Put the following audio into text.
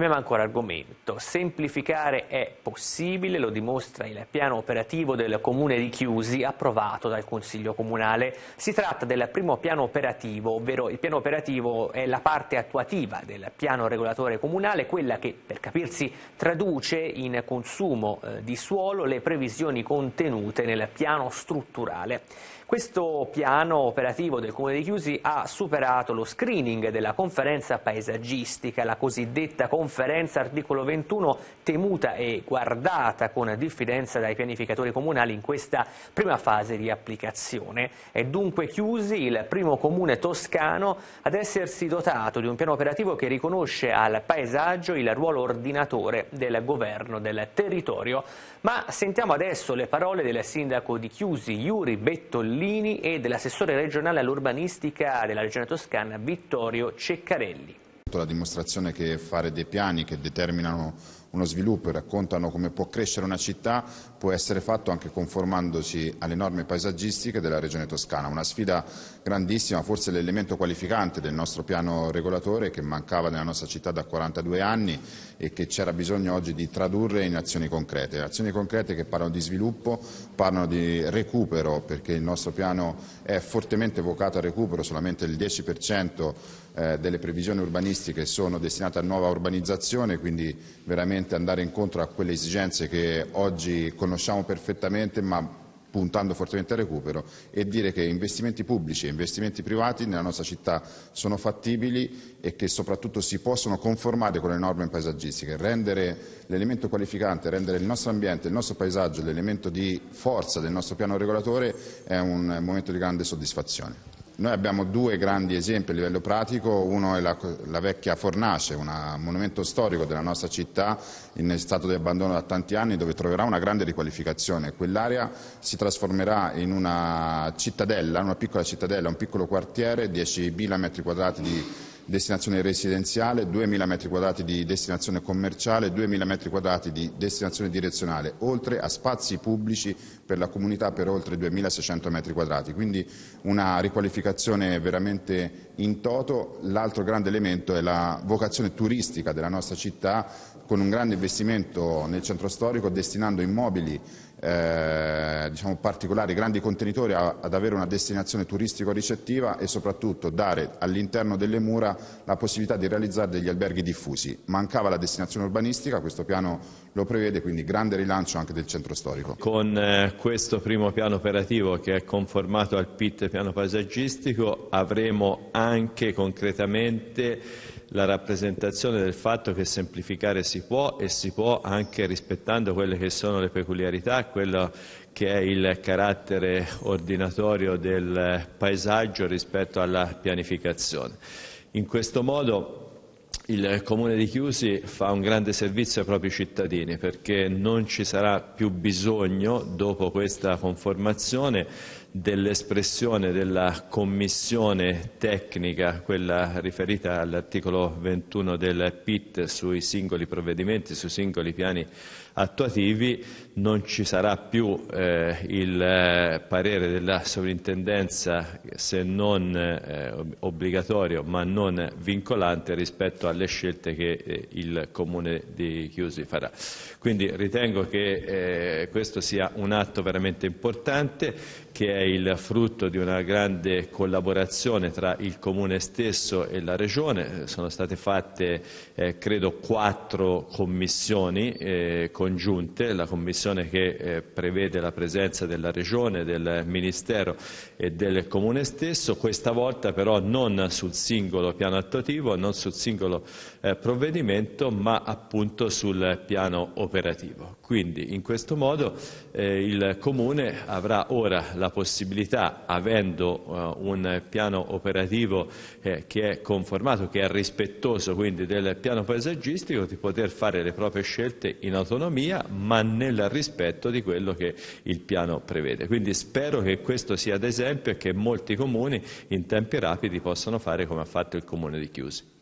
Abbiamo ancora argomento. Semplificare è possibile, lo dimostra il piano operativo del comune di Chiusi approvato dal Consiglio Comunale. Si tratta del primo piano operativo, ovvero il piano operativo è la parte attuativa del piano regolatore comunale, quella che per capirsi traduce in consumo eh, di suolo le previsioni contenute nel piano strutturale. Questo piano operativo del Comune di Chiusi ha superato lo screening della conferenza paesaggistica, la cosiddetta conferenza conferenza articolo 21 temuta e guardata con diffidenza dai pianificatori comunali in questa prima fase di applicazione. È dunque Chiusi il primo comune toscano ad essersi dotato di un piano operativo che riconosce al paesaggio il ruolo ordinatore del governo del territorio. Ma sentiamo adesso le parole del sindaco di Chiusi, Iuri Bettollini, e dell'assessore regionale all'urbanistica della regione toscana, Vittorio Ceccarelli. La dimostrazione che fare dei piani che determinano uno sviluppo e raccontano come può crescere una città può essere fatto anche conformandosi alle norme paesaggistiche della regione toscana. Una sfida grandissima, forse l'elemento qualificante del nostro piano regolatore che mancava nella nostra città da 42 anni e che c'era bisogno oggi di tradurre in azioni concrete. Azioni concrete che parlano di sviluppo, parlano di recupero perché il nostro piano è fortemente vocato al recupero, solamente il 10% eh, delle previsioni urbanistiche sono destinate a nuova urbanizzazione, quindi veramente veramente andare incontro a quelle esigenze che oggi conosciamo perfettamente ma puntando fortemente al recupero e dire che investimenti pubblici e investimenti privati nella nostra città sono fattibili e che soprattutto si possono conformare con le norme paesaggistiche. Rendere l'elemento qualificante, rendere il nostro ambiente, il nostro paesaggio, l'elemento di forza del nostro piano regolatore è un momento di grande soddisfazione. Noi abbiamo due grandi esempi a livello pratico, uno è la, la vecchia Fornace, un monumento storico della nostra città in stato di abbandono da tanti anni dove troverà una grande riqualificazione. Quell'area si trasformerà in una cittadella, una piccola cittadella, un piccolo quartiere, 10.000 metri quadrati di destinazione residenziale, 2.000 m2 di destinazione commerciale, 2.000 m2 di destinazione direzionale, oltre a spazi pubblici per la comunità per oltre 2.600 m2, quindi una riqualificazione veramente in toto. L'altro grande elemento è la vocazione turistica della nostra città con un grande investimento nel centro storico destinando immobili eh, diciamo particolari, grandi contenitori a, ad avere una destinazione turistico-ricettiva e soprattutto dare all'interno delle mura la possibilità di realizzare degli alberghi diffusi. Mancava la destinazione urbanistica, questo piano lo prevede, quindi grande rilancio anche del centro storico. Con eh, questo primo piano operativo che è conformato al PIT piano paesaggistico avremo anche concretamente la rappresentazione del fatto che semplificare si può e si può anche rispettando quelle che sono le peculiarità, quello che è il carattere ordinatorio del paesaggio rispetto alla pianificazione. In questo modo il Comune di Chiusi fa un grande servizio ai propri cittadini perché non ci sarà più bisogno, dopo questa conformazione, dell'espressione della commissione tecnica, quella riferita all'articolo 21 del PIT sui singoli provvedimenti, sui singoli piani attuativi, non ci sarà più eh, il eh, parere della sovrintendenza se non eh, obbligatorio ma non vincolante rispetto alle scelte che eh, il Comune di Chiusi farà. Quindi ritengo che eh, questo sia un atto veramente importante che è è il frutto di una grande collaborazione tra il Comune stesso e la Regione, sono state fatte eh, credo quattro commissioni eh, congiunte, la commissione che eh, prevede la presenza della Regione, del Ministero e del Comune stesso, questa volta però non sul singolo piano attuativo, non sul singolo eh, provvedimento ma appunto sul piano operativo. Quindi in questo modo eh, il Comune avrà ora la possibilità possibilità, avendo eh, un piano operativo eh, che è conformato, che è rispettoso quindi del piano paesaggistico, di poter fare le proprie scelte in autonomia, ma nel rispetto di quello che il piano prevede. Quindi spero che questo sia ad esempio e che molti comuni in tempi rapidi possano fare come ha fatto il comune di Chiusi.